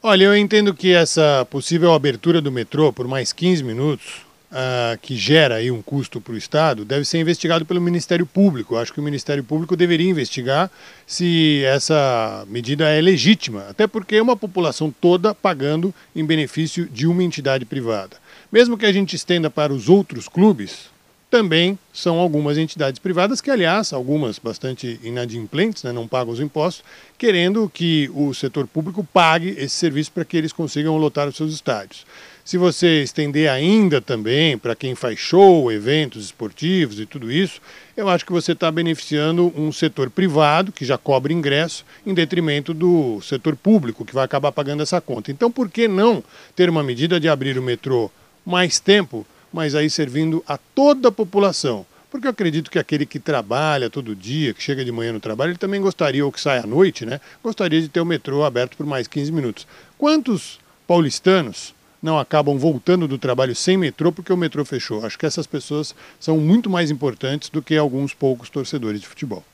Olha, eu entendo que essa possível abertura do metrô por mais 15 minutos, uh, que gera aí um custo para o Estado, deve ser investigado pelo Ministério Público. Eu acho que o Ministério Público deveria investigar se essa medida é legítima, até porque é uma população toda pagando em benefício de uma entidade privada. Mesmo que a gente estenda para os outros clubes, também são algumas entidades privadas que, aliás, algumas bastante inadimplentes, né, não pagam os impostos, querendo que o setor público pague esse serviço para que eles consigam lotar os seus estádios. Se você estender ainda também para quem faz show, eventos esportivos e tudo isso, eu acho que você está beneficiando um setor privado que já cobra ingresso, em detrimento do setor público que vai acabar pagando essa conta. Então, por que não ter uma medida de abrir o metrô mais tempo? mas aí servindo a toda a população. Porque eu acredito que aquele que trabalha todo dia, que chega de manhã no trabalho, ele também gostaria, ou que sai à noite, né? Gostaria de ter o metrô aberto por mais 15 minutos. Quantos paulistanos não acabam voltando do trabalho sem metrô porque o metrô fechou? Acho que essas pessoas são muito mais importantes do que alguns poucos torcedores de futebol.